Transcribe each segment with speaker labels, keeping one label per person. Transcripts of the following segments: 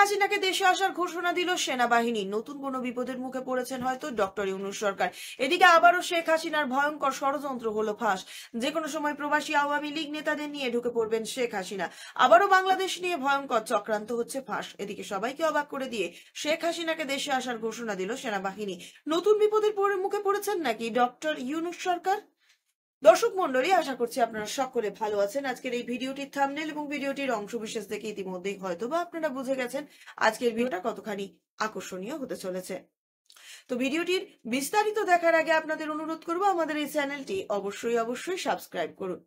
Speaker 1: হাসিনাকে দেশে আসার ঘোষণা দিল সেনাবাহিনী নতুন কোন বিপদের মুখে পড়েছেন হয়তো ডক্টর ইউনুস সরকার এদিকে আবারও শেখ হাসিনার ভয়ঙ্কর ষড়যন্ত্র হলো ফাঁস যে কোনো সময় প্রবাসী আওয়ামী লীগ নেতাদের নিয়ে ঢুকে পড়বেন শেখ হাসিনা আবারও বাংলাদেশ নিয়ে ভয়ঙ্কর চক্রান্ত হচ্ছে ফাঁস এদিকে সবাইকে অবাক করে দিয়ে শেখ হাসিনাকে দেশে আসার ঘোষণা দিল সেনাবাহিনী নতুন বিপদের মুখে পড়েছেন নাকি ডক্টর ইউনুস সরকার দর্শক মন্ডলী আশা করছি আপনারা সকলে ভালো আছেন আজকের এই ভিডিওটির থামনেল এবং ভিডিওটির অংশবিশেষ দেখে ইতিমধ্যেই হয়তো বা আপনারা বুঝে গেছেন আজকের ভিডিওটা কতখানি আকর্ষণীয় হতে চলেছে তো ভিডিওটির বিস্তারিত দেখার আগে আপনাদের অনুরোধ করব আমাদের এই চ্যানেলটি অবশ্যই অবশ্যই সাবস্ক্রাইব করুন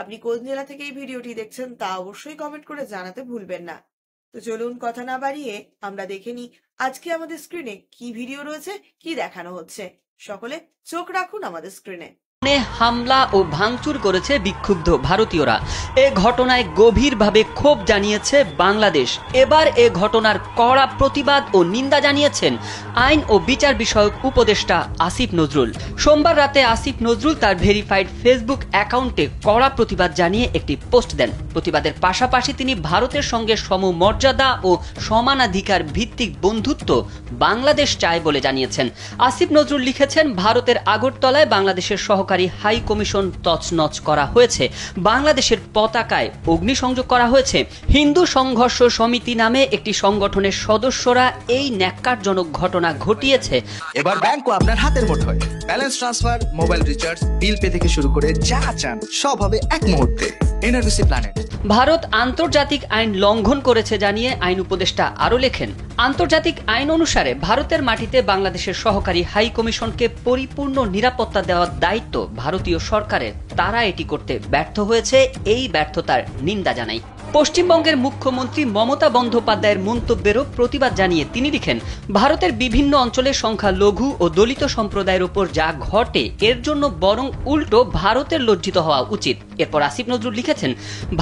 Speaker 1: আপনি কোন জেলা থেকে এই ভিডিওটি দেখছেন তা অবশ্যই কমেন্ট করে জানাতে ভুলবেন না তো চলুন কথা না বাড়িয়ে আমরা দেখে নিই আজকে আমাদের স্ক্রিনে কি ভিডিও রয়েছে কি দেখানো হচ্ছে সকলে চোখ রাখুন আমাদের স্ক্রিনে
Speaker 2: হামলা ও ভাঙচুর করেছে বিক্ষুব্ধ ভারতীয়রা এ ঘটনায় গভীরভাবে ক্ষোভ জানিয়েছে বাংলাদেশ এবার এ ঘটনার কড়া প্রতিবাদ ও নিন্দা জানিয়েছেন আইন ও বিচার বিষয়ক উপদেষ্টা আসিফ নজরুল সোমবার রাতে আসিফ নজরুল তার ভেরিফাইড ফেসবুক অ্যাকাউন্টে কড়া প্রতিবাদ জানিয়ে একটি পোস্ট দেন প্রতিবাদের পাশাপাশি তিনি ভারতের সঙ্গে সমমর্যাদা ও সমানাধিকার ভিত্তিক বন্ধুত্ব বাংলাদেশ চায় বলে জানিয়েছেন আসিফ নজরুল লিখেছেন ভারতের আগরতলায় বাংলাদেশের সহকার সহকারী হাই কমিশন তছনছ করা হয়েছে বাংলাদেশের পতাকায় অগ্নিসংযোগ করা হয়েছে হিন্দু সংঘর্ষ সমিতি নামে একটি সংগঠনের সদস্যরা এই ন্যাক্কারজনক ঘটনা ঘটিয়েছে এবার ব্যাংকও আপনার হাতের
Speaker 1: মুঠোয় balance transfer mobile recharge bill pay থেকে শুরু করে যা চান সব হবে এক মুহূর্তে এনআরসি প্ল্যানেট
Speaker 2: ভারত আন্তর্জাতিক আইন লঙ্ঘন করেছে জানিয়ে আইন উপদেষ্টা আরও লেখেন আন্তর্জাতিক আইন অনুসারে ভারতের মাটিতে বাংলাদেশের সহকারী হাই কমিশনকে পরিপূর্ণ নিরাপত্তা দেওয়ার দায়িত্ব ভারতীয় সরকারের তারা এটি করতে ব্যর্থ হয়েছে এই ব্যর্থতার নিন্দা জানাই পশ্চিমবঙ্গের মুখ্যমন্ত্রী মমতা বন্দ্যোপাধ্যায়ের মন্তব্যেরও প্রতিবাদ জানিয়ে তিনি লিখেন ভারতের বিভিন্ন অঞ্চলে লঘু ও দলিত সম্প্রদায়ের উপর যা ঘটে এর জন্য বরং উল্টো ভারতের লজ্জিত হওয়া উচিত এরপর আসিফ নজরুল লিখেছেন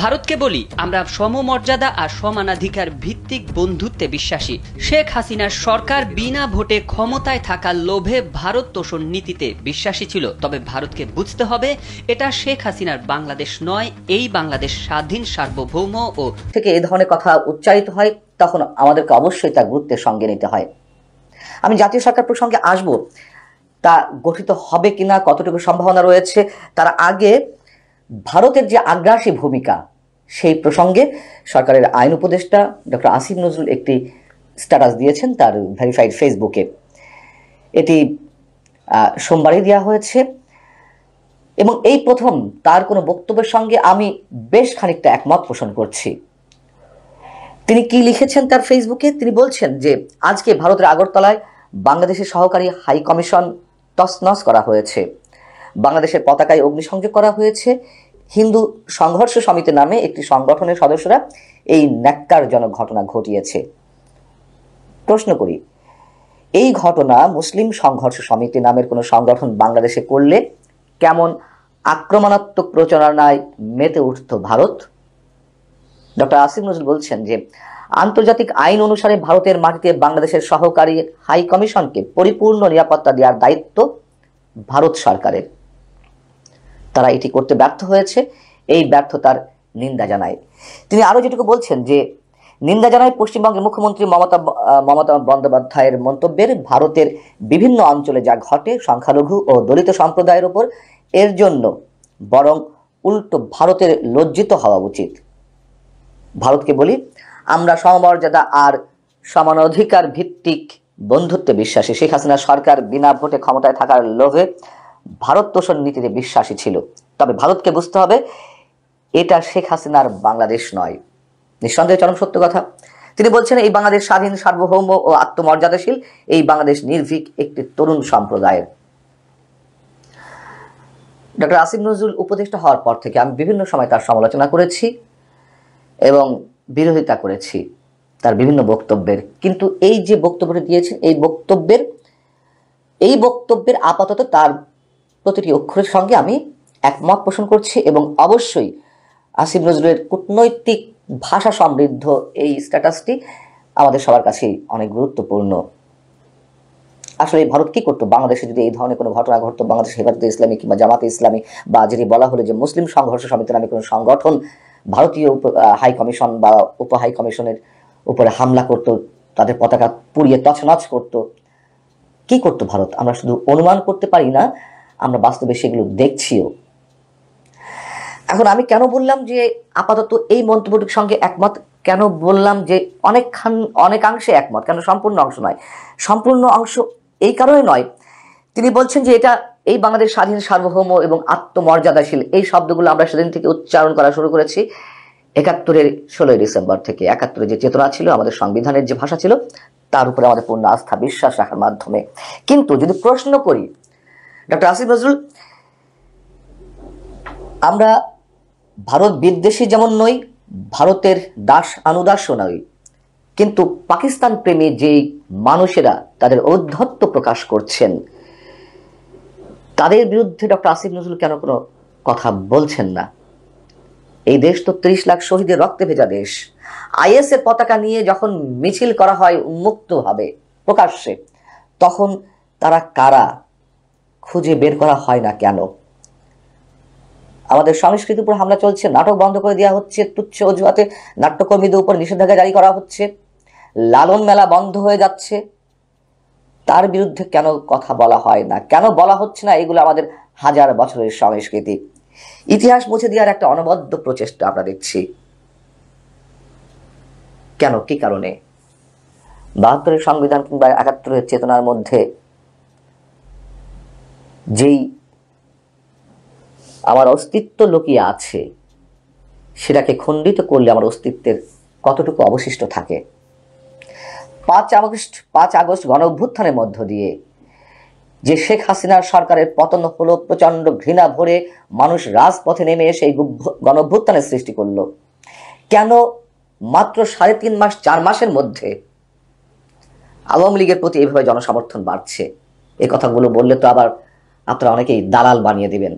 Speaker 2: ভারতকে বলি আমরা সমমর্যাদা আর সমানাধিকার ভিত্তিক বন্ধুত্বে বিশ্বাসী শেখ হাসিনার সরকার বিনা ভোটে ক্ষমতায় থাকার লোভে ভারত তোষণ নীতিতে বিশ্বাসী ছিল তবে ভারতকে বুঝতে হবে এটা শেখ হাসিনার বাংলাদেশ নয় এই বাংলাদেশ স্বাধীন
Speaker 3: সার্বভৌম ও থেকে এ ধরনের কথা উচ্চারিত হয় তখন আমাদেরকে অবশ্যই তা গুরুত্বের সঙ্গে নিতে হয় আমি জাতীয় সরকার প্রসঙ্গে আসব তা গঠিত হবে কিনা কতটুকু সম্ভাবনা রয়েছে তার আগে ভারতের যে আগ্রাসী ভূমিকা সেই প্রসঙ্গে সরকারের আইন উপদেষ্টা ডক্টর আসিফ নজরুল একটি স্ট্যাটাস দিয়েছেন তার ভেরিফাইড ফেসবুকে এটি সোমবারই দেওয়া হয়েছে এবং এই প্রথম তার কোনো বক্তব্যের সঙ্গে আমি বেশ খানিকটা একমত পোষণ করছি তিনি কি লিখেছেন তার ফেসবুকে তিনি বলছেন যে আজকে ভারতের আগরতলায় বাংলাদেশের সহকারী হাই কমিশন তসনস করা হয়েছে বাংলাদেশের পতাকায় অগ্নিসংযোগ করা হয়েছে হিন্দু সংঘর্ষ সমিতি নামে একটি সংগঠনের সদস্যরা এই ন্যাক্কারজনক ঘটনা ঘটিয়েছে প্রশ্ন করি এই ঘটনা মুসলিম সংঘর্ষ সমিতি নামের কোনো সংগঠন বাংলাদেশে করলে কেমন আক্রমণাত্মক প্রচারণায় মেতে উঠত ভারত ডক্টর আসিফ নজরুল বলছেন যে আন্তর্জাতিক আইন অনুসারে ভারতের মাটিতে বাংলাদেশের সহকারী হাই কমিশনকে পরিপূর্ণ নিরাপত্তা দেওয়ার দায়িত্ব ভারত সরকারের তারা এটি করতে ব্যর্থ হয়েছে এই ব্যর্থতার নিন্দা জানায় তিনি আরও যেটুকু বলছেন যে নিন্দা জানায় পশ্চিমবঙ্গের মুখ্যমন্ত্রী মমতা মমতা বন্দ্যোপাধ্যায়ের মন্তব্যের ভারতের বিভিন্ন অঞ্চলে যা ঘটে সংখ্যালঘু ও দলিত সম্প্রদায়ের ওপর এর জন্য বরং উল্টো ভারতের লজ্জিত হওয়া উচিত ভারতকে বলি আমরা সমমর্যাদা আর সমান অধিকার ভিত্তিক বন্ধুত্বে বিশ্বাসী শেখ হাসিনা সরকার বিনা ভোটে ক্ষমতায় থাকার লোভে ভারত তোষণ নীতিতে বিশ্বাসী ছিল তবে ভারতকে বুঝতে হবে এটা শেখ হাসিনার বাংলাদেশ নয় নিঃসন্দেহে চরম সত্য কথা তিনি বলছেন এই বাংলাদেশ স্বাধীন সার্বভৌম ও আত্মমর্যাদাশীল এই বাংলাদেশ নির্ভীক একটি তরুণ সম্প্রদায়ের ডক্টর আসিফ নজরুল উপদেষ্টা হওয়ার পর থেকে আমি বিভিন্ন সময় তার সমালোচনা করেছি এবং বিরোধিতা করেছি তার বিভিন্ন বক্তব্যের কিন্তু এই যে বক্তব্যটি দিয়েছেন এই বক্তব্যের এই বক্তব্যের আপাতত তার প্রতিটি অক্ষরের সঙ্গে আমি একমত পোষণ করছি এবং অবশ্যই আসিফ নজরুলের কূটনৈতিক ভাষা সমৃদ্ধ এই স্ট্যাটাসটি আমাদের সবার কাছেই অনেক গুরুত্বপূর্ণ আসলে ভারত কি করতো বাংলাদেশে যদি এই ধরনের কোনো ঘটনা ঘটতো বাংলাদেশ হেফাজতে ইসলামী কিংবা জামাতে ইসলামী বা যদি বলা হলো যে মুসলিম সংঘর্ষ সমিতি নামে কোনো সংগঠন ভারতীয় উপ হাই কমিশন বা উপ হাই কমিশনের উপরে হামলা করত তাদের পতাকা পুড়িয়ে তছনাছ করত কি করতো ভারত আমরা শুধু অনুমান করতে পারি না আমরা বাস্তবে সেগুলো দেখছিও এখন আমি কেন বললাম যে আপাতত এই মন্তব্যটির সঙ্গে একমত কেন বললাম যে অনেকখান অনেকাংশে একমত কেন সম্পূর্ণ অংশ নয় সম্পূর্ণ অংশ এই কারণে নয় তিনি বলছেন যে এটা এই বাংলাদেশ স্বাধীন সার্বভৌম এবং আত্মমর্যাদাশীল এই শব্দগুলো আমরা সেদিন থেকে উচ্চারণ করা শুরু করেছি একাত্তরের ষোলোই ডিসেম্বর থেকে একাত্তরের যে চেতনা ছিল আমাদের সংবিধানের যে ভাষা ছিল তার উপরে আমাদের পূর্ণ আস্থা বিশ্বাস রাখার মাধ্যমে কিন্তু যদি প্রশ্ন করি ডক্টর আসিফ নজরুল আমরা ভারত বিদ্বেষী যেমন নই ভারতের দাস আনুদাসও নয় কিন্তু পাকিস্তান প্রেমী যেই মানুষেরা তাদের অধ্যত্ব প্রকাশ করছেন তাদের বিরুদ্ধে ডক্টর আসিফ নজরুল কেন কোনো কথা বলছেন না এই দেশ তো ত্রিশ লাখ শহীদের রক্তে ভেজা দেশ আইএসের পতাকা নিয়ে যখন মিছিল করা হয় উন্মুক্তভাবে প্রকাশ্যে তখন তারা কারা খুঁজে বের করা হয় না কেন আমাদের সংস্কৃতির উপর হামলা চলছে নাটক বন্ধ করে দেওয়া হচ্ছে তুচ্ছ অজুহাতে নাট্যকর্মীদের উপর নিষেধাজ্ঞা জারি করা হচ্ছে লালন মেলা বন্ধ হয়ে যাচ্ছে তার বিরুদ্ধে কেন কথা বলা হয় না কেন বলা হচ্ছে না এগুলো আমাদের হাজার বছরের সংস্কৃতি ইতিহাস মুছে দেওয়ার একটা অনবদ্য প্রচেষ্টা আমরা দেখছি কেন কি কারণে বাহাত্তরের সংবিধান কিংবা একাত্তরের চেতনার মধ্যে যেই আমার অস্তিত্ব লুকিয়ে আছে সেটাকে খণ্ডিত করলে আমার অস্তিত্বের কতটুকু অবশিষ্ট থাকে পাঁচ আগস্ট পাঁচ আগস্ট গণ অভ্যুত্থানের মধ্য দিয়ে যে শেখ হাসিনার সরকারের পতন হলো প্রচণ্ড ঘৃণা ভরে মানুষ রাজপথে নেমে এসে গণ অভ্যুত্থানের সৃষ্টি করল কেন মাত্র সাড়ে তিন মাস চার মাসের মধ্যে আওয়ামী লীগের প্রতি এভাবে জনসমর্থন বাড়ছে এ কথাগুলো বললে তো আবার আপনারা অনেকেই দালাল বানিয়ে দিবেন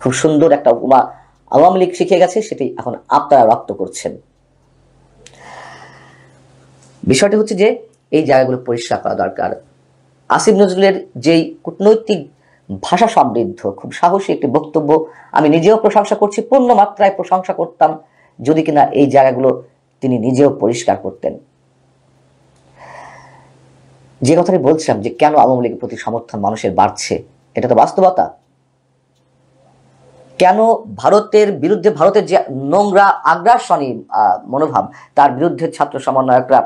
Speaker 3: খুব সুন্দর একটা উপমা আওয়ামী লীগ শিখে গেছে সেটি এখন আপনারা রপ্ত করছেন বিষয়টি হচ্ছে যে এই জায়গাগুলো পরিষ্কার করা দরকার আসিফ নজরুলের যেই কূটনৈতিক ভাষা সমৃদ্ধ খুব সাহসী একটি বক্তব্য আমি নিজেও প্রশংসা করছি পূর্ণ মাত্রায় প্রশংসা করতাম যদি কিনা এই জায়গাগুলো তিনি নিজেও পরিষ্কার করতেন যে কথাটি বলছিলাম যে কেন আওয়ামী লীগের প্রতি সমর্থন মানুষের বাড়ছে এটা তো বাস্তবতা কেন ভারতের বিরুদ্ধে ভারতের যে নোংরা আগ্রাসনী মনোভাব তার বিরুদ্ধে ছাত্র সমন্বয়করা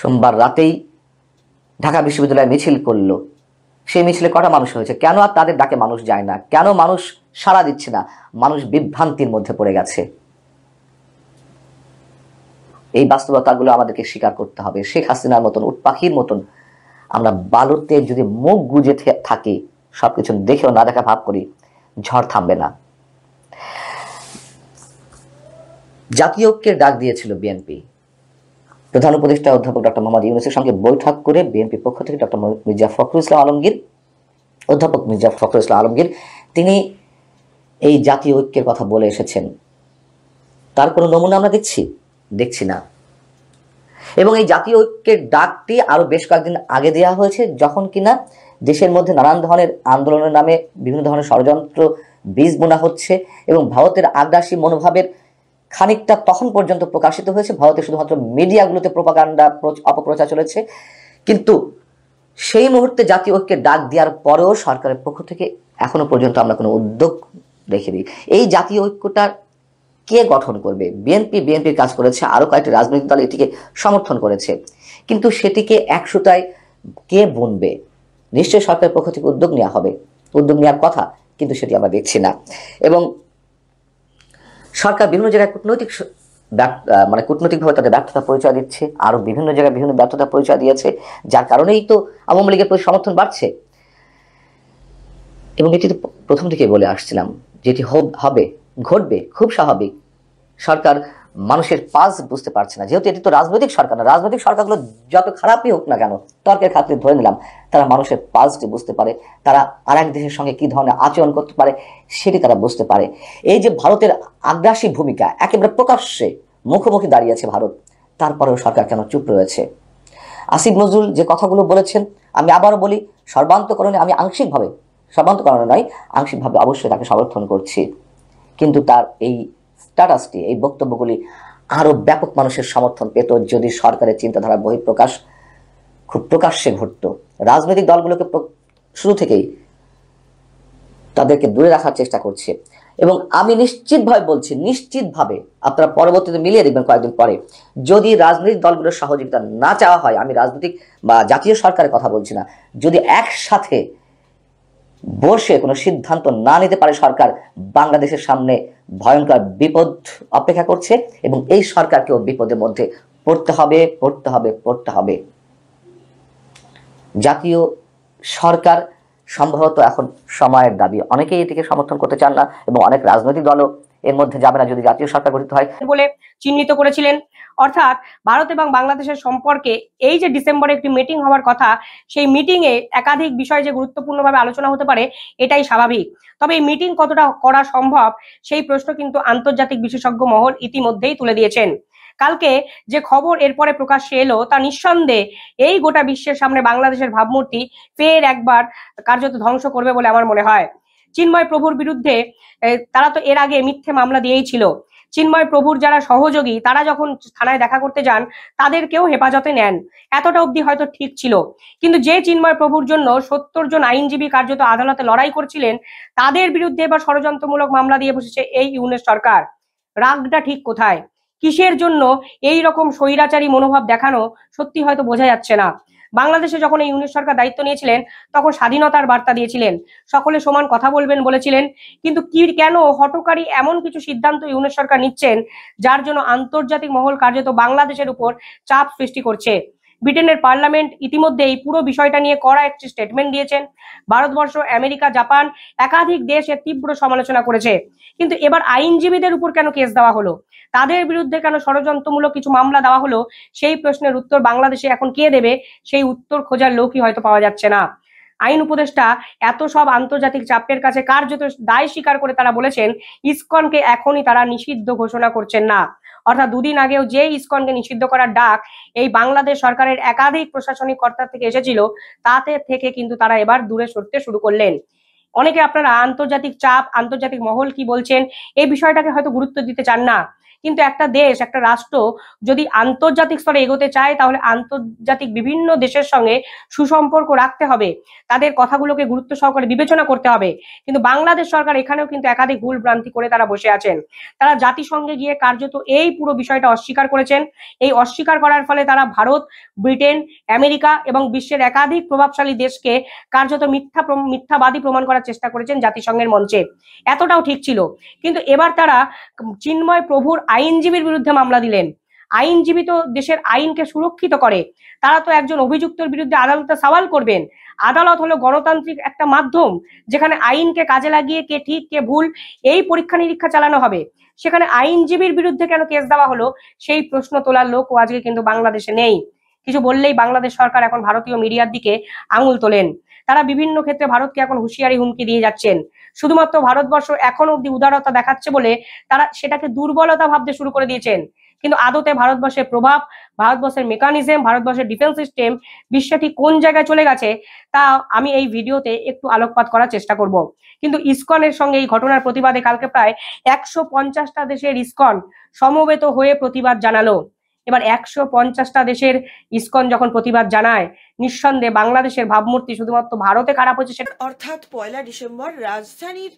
Speaker 3: সোমবার রাতেই ঢাকা বিশ্ববিদ্যালয়ে মিছিল করলো সেই মিছিলে কটা মানুষ হয়েছে কেন আর তাদের ডাকে মানুষ যায় না কেন মানুষ সাড়া দিচ্ছে না মানুষ বিভ্রান্তির মধ্যে পড়ে গেছে এই বাস্তবতাগুলো আমাদেরকে স্বীকার করতে হবে শেখ হাসিনার মতন উৎপাখির মতন আমরা বালুতে যদি মুখ গুজে থাকি সব কিছু দেখেও না দেখা ভাব করি ঝড় থামবে না জাতীয় ঐক্যের ডাক দিয়েছিল বিএনপি প্রধান উপদেষ্টা অধ্যাপক ডক্টর মোহাম্মদ ইউনুসের সঙ্গে বৈঠক করে বিএনপি পক্ষ থেকে ডক্টর মির্জা ফখরুল ইসলাম আলমগীর অধ্যাপক মির্জা ফখরুল ইসলাম আলমগীর তিনি এই জাতীয় ঐক্যের কথা বলে এসেছেন তার কোনো নমুনা আমরা দেখছি দেখছি না এবং এই জাতীয় ঐক্যের ডাকটি আরও বেশ কয়েকদিন আগে দেওয়া হয়েছে যখন কিনা দেশের মধ্যে নানান ধরনের আন্দোলনের নামে বিভিন্ন ধরনের ষড়যন্ত্র বীজ বোনা হচ্ছে এবং ভারতের আগ্রাসী মনোভাবের খানিকটা তখন পর্যন্ত প্রকাশিত হয়েছে ভারতে শুধুমাত্র মিডিয়াগুলোতে প্রপাগান্ডা অপপ্রচার চলেছে কিন্তু সেই মুহূর্তে জাতীয় ঐক্যে ডাক দেওয়ার পরেও সরকারের পক্ষ থেকে এখনো পর্যন্ত আমরা কোনো উদ্যোগ দিই এই জাতীয় ঐক্যটা কে গঠন করবে বিএনপি বিএনপির কাজ করেছে আরও কয়েকটি রাজনৈতিক দল এটিকে সমর্থন করেছে কিন্তু সেটিকে একশোটায় কে বুনবে নিশ্চয়ই সরকারের পক্ষ থেকে উদ্যোগ নেওয়া হবে উদ্যোগ নেওয়ার কথা কিন্তু সেটি আমরা দেখছি না এবং সরকার বিভিন্ন জায়গায় কূটনৈতিক মানে কূটনৈতিকভাবে তাদের ব্যর্থতা পরিচয় দিচ্ছে আরও বিভিন্ন জায়গায় বিভিন্ন ব্যর্থতা পরিচয় দিয়েছে যার কারণেই তো আওয়ামী লীগের প্রতি সমর্থন বাড়ছে এবং এটি তো প্রথম থেকে বলে আসছিলাম যেটি হবে ঘটবে খুব স্বাভাবিক সরকার মানুষের পাজ বুঝতে পারছে না যেহেতু এটি তো রাজনৈতিক সরকার না রাজনৈতিক সরকারগুলো যত খারাপই হোক না কেন তর্কের খাতে ধরে নিলাম তারা মানুষের পাজটি বুঝতে পারে তারা আর এক দেশের সঙ্গে কী ধরনের আচরণ করতে পারে সেটি তারা বুঝতে পারে এই যে ভারতের আগ্রাসী ভূমিকা একেবারে প্রকাশ্যে মুখোমুখি দাঁড়িয়ে আছে ভারত তারপরেও সরকার কেন চুপ রয়েছে আসিফ নজরুল যে কথাগুলো বলেছেন আমি আবারও বলি সর্বান্তকরণে আমি আংশিকভাবে সর্বান্তকরণে নয় আংশিকভাবে অবশ্যই তাকে সমর্থন করছি কিন্তু তার এই স্ট্যাটাসটি এই বক্তব্যগুলি আরও ব্যাপক মানুষের সমর্থন পেত যদি সরকারের চিন্তাধারা বহিঃপ্রকাশ খুব প্রকাশ্যে ঘটত রাজনৈতিক দলগুলোকে শুরু থেকেই তাদেরকে দূরে রাখার চেষ্টা করছে এবং আমি নিশ্চিতভাবে বলছি নিশ্চিতভাবে আপনারা পরবর্তীতে মিলিয়ে দেখবেন কয়েকদিন পরে যদি রাজনৈতিক দলগুলোর সহযোগিতা না চাওয়া হয় আমি রাজনৈতিক বা জাতীয় সরকারের কথা বলছি না যদি একসাথে বসে কোনো সিদ্ধান্ত না নিতে পারে সরকার বাংলাদেশের সামনে ভয়ঙ্কর বিপদ অপেক্ষা করছে এবং এই সরকারকেও বিপদের মধ্যে পড়তে হবে পড়তে হবে পড়তে হবে জাতীয় সরকার সম্ভবত এখন সময়ের দাবি অনেকেই এটিকে সমর্থন করতে চান না এবং অনেক রাজনৈতিক দলও এর মধ্যে যাবে না যদি জাতীয় সরকার গঠিত হয়
Speaker 4: বলে চিহ্নিত করেছিলেন অর্থাৎ ভারত এবং বাংলাদেশের সম্পর্কে এই যে ডিসেম্বরে একটি মিটিং হওয়ার কথা সেই মিটিং এ একাধিক বিষয় যে গুরুত্বপূর্ণভাবে আলোচনা হতে পারে এটাই স্বাভাবিক তবে এই মিটিং কতটা করা সম্ভব সেই প্রশ্ন কিন্তু আন্তর্জাতিক বিশেষজ্ঞ মহল ইতিমধ্যেই তুলে দিয়েছেন কালকে যে খবর এরপরে প্রকাশ্যে এলো তা নিঃসন্দেহে এই গোটা বিশ্বের সামনে বাংলাদেশের ভাবমূর্তি ফের একবার কার্যত ধ্বংস করবে বলে আমার মনে হয় চিন্ময় প্রভুর বিরুদ্ধে তারা তো এর আগে মিথ্যে মামলা দিয়েই ছিল চিন্ময় প্রভুর যারা সহযোগী তারা যখন থানায় দেখা করতে যান তাদেরকেও হেফাজতে নেন এতটা অবধি হয়তো ঠিক ছিল কিন্তু যে চিন্ময় প্রভুর জন্য সত্তর জন আইনজীবী কার্যত আদালতে লড়াই করছিলেন তাদের বিরুদ্ধে এবার ষড়যন্ত্রমূলক মামলা দিয়ে বসেছে এই ইউনেস সরকার রাগটা ঠিক কোথায় কিসের জন্য এই রকম স্বৈরাচারী মনোভাব দেখানো সত্যি হয়তো বোঝা যাচ্ছে না বাংলাদেশে যখন এই ইউনিট সরকার দায়িত্ব নিয়েছিলেন তখন স্বাধীনতার বার্তা দিয়েছিলেন সকলে সমান কথা বলবেন বলেছিলেন কিন্তু কি কেন হটকারি এমন কিছু সিদ্ধান্ত ইউনিট সরকার নিচ্ছেন যার জন্য আন্তর্জাতিক মহল কার্যত বাংলাদেশের উপর চাপ সৃষ্টি করছে ব্রিটেনের পার্লামেন্ট ইতিমধ্যে এই পুরো বিষয়টা নিয়ে করা একটি স্টেটমেন্ট দিয়েছেন ভারতবর্ষ আমেরিকা জাপান একাধিক দেশ এর তীব্র সমালোচনা করেছে কিন্তু এবার আইনজীবীদের উপর কেন কেস দেওয়া হলো তাদের বিরুদ্ধে কেন ষড়যন্ত্রমূলক কিছু মামলা দেওয়া হলো সেই প্রশ্নের উত্তর বাংলাদেশে এখন কে দেবে সেই উত্তর খোঁজার লোকই হয়তো পাওয়া যাচ্ছে না আইন উপদেষ্টা এত সব আন্তর্জাতিক চাপের কাছে কার্যত দায় স্বীকার করে তারা বলেছেন ইসকনকে এখনই তারা নিষিদ্ধ ঘোষণা করছেন না অর্থাৎ দুদিন আগেও যে ইস্কনকে নিষিদ্ধ করার ডাক এই বাংলাদেশ সরকারের একাধিক প্রশাসনিক কর্তা থেকে এসেছিল তাতে থেকে কিন্তু তারা এবার দূরে সরতে শুরু করলেন অনেকে আপনারা আন্তর্জাতিক চাপ আন্তর্জাতিক মহল কি বলছেন এই বিষয়টাকে হয়তো গুরুত্ব দিতে চান না কিন্তু একটা দেশ একটা রাষ্ট্র যদি আন্তর্জাতিক স্তরে এগোতে চায় তাহলে আন্তর্জাতিক বিভিন্ন দেশের সঙ্গে সুসম্পর্ক রাখতে হবে তাদের কথাগুলোকে গুরুত্ব সহকারে বিবেচনা করতে হবে কিন্তু বাংলাদেশ সরকার এখানেও কিন্তু একাধিক ভুল ভ্রান্তি করে তারা বসে আছেন তারা জাতিসংঘে গিয়ে কার্যত এই পুরো বিষয়টা অস্বীকার করেছেন এই অস্বীকার করার ফলে তারা ভারত ব্রিটেন আমেরিকা এবং বিশ্বের একাধিক প্রভাবশালী দেশকে কার্যত মিথ্যা মিথ্যাবাদী প্রমাণ করার চেষ্টা করেছেন জাতিসংঘের মঞ্চে এতটাও ঠিক ছিল কিন্তু এবার তারা চিন্ময় প্রভুর আইনজীবীর বিরুদ্ধে মামলা দিলেন আইনজীবী তো দেশের আইনকে সুরক্ষিত করে তারা তো একজন অভিযুক্তর বিরুদ্ধে আদালতে সওয়াল করবেন আদালত হলো গণতান্ত্রিক একটা মাধ্যম যেখানে আইনকে কাজে লাগিয়ে কে ঠিক কে ভুল এই পরীক্ষা নিরীক্ষা চালানো হবে সেখানে আইনজীবীর বিরুদ্ধে কেন কেস দেওয়া হলো সেই প্রশ্ন তোলার লোকও আজকে কিন্তু বাংলাদেশে নেই কিছু বললেই বাংলাদেশ সরকার এখন ভারতীয় মিডিয়ার দিকে আঙুল তোলেন তারা বিভিন্ন ক্ষেত্রে ভারতকে এখন হুঁশিয়ারি হুমকি দিয়ে যাচ্ছেন শুধুমাত্র ভারতবর্ষ এখন অব্দি উদারতা দেখাচ্ছে বলে তারা সেটাকে দুর্বলতা ভাবতে শুরু করে দিয়েছেন কিন্তু আদতে ভারতবর্ষের প্রভাব ভারতবর্ষের মেকানিজম ভারতবর্ষের ডিফেন্স সিস্টেম বিশ্বে ঠিক কোন জায়গায় চলে গেছে তা আমি এই ভিডিওতে একটু আলোকপাত করার চেষ্টা করব কিন্তু ইসকনের সঙ্গে এই ঘটনার প্রতিবাদে কালকে প্রায় একশো পঞ্চাশটা দেশের ইসকন সমবেত হয়ে প্রতিবাদ জানালো এবার একশো পঞ্চাশটা দেশের ইসকন যখন প্রতিবাদ জানায় নিঃসন্দেহে বাংলাদেশের ভাবমূর্তি শুধুমাত্র ভারতে খারাপ
Speaker 1: হচ্ছে অর্থাৎ পয়লা ডিসেম্বর রাজধানীর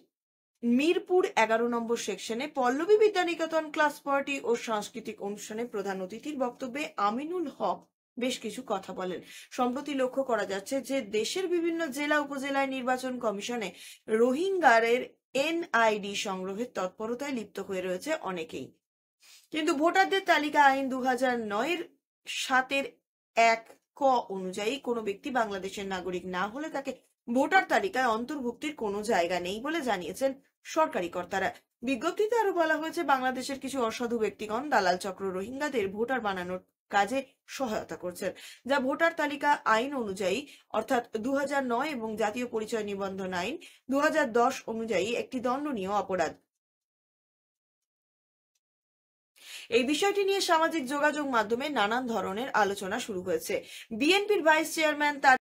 Speaker 1: মিরপুর এগারো নম্বর সেকশনে পল্লবী বিদ্যানিকেতন ক্লাস পার্টি ও সাংস্কৃতিক অনুষ্ঠানে প্রধান অতিথির বক্তব্যে আমিনুল হক বেশ কিছু কথা বলেন সম্প্রতি লক্ষ্য করা যাচ্ছে যে দেশের বিভিন্ন জেলা উপজেলায় নির্বাচন কমিশনে রোহিঙ্গারের এনআইডি সংগ্রহের তৎপরতায় লিপ্ত হয়ে রয়েছে অনেকেই কিন্তু ভোটারদের তালিকা আইন দু হাজার নয়ের সাতের এক ক অনুযায়ী কোনো ব্যক্তি বাংলাদেশের নাগরিক না হলে তাকে ভোটার তালিকায় অন্তর্ভুক্তির কোনো জায়গা নেই বলে জানিয়েছেন সরকারি কর্তারা বিজ্ঞপ্তিতে আরো বলা হয়েছে বাংলাদেশের কিছু অসাধু ব্যক্তিগণ দালাল চক্র রোহিঙ্গাদের ভোটার বানানোর কাজে সহায়তা করছেন যা ভোটার তালিকা আইন অনুযায়ী অর্থাৎ দু এবং জাতীয় পরিচয় নিবন্ধন আইন দু অনুযায়ী একটি দণ্ডনীয় অপরাধ এই বিষয়টি নিয়ে সামাজিক যোগাযোগ মাধ্যমে নানান ধরনের আলোচনা শুরু হয়েছে বিএনপির ভাইস চেয়ারম্যান তার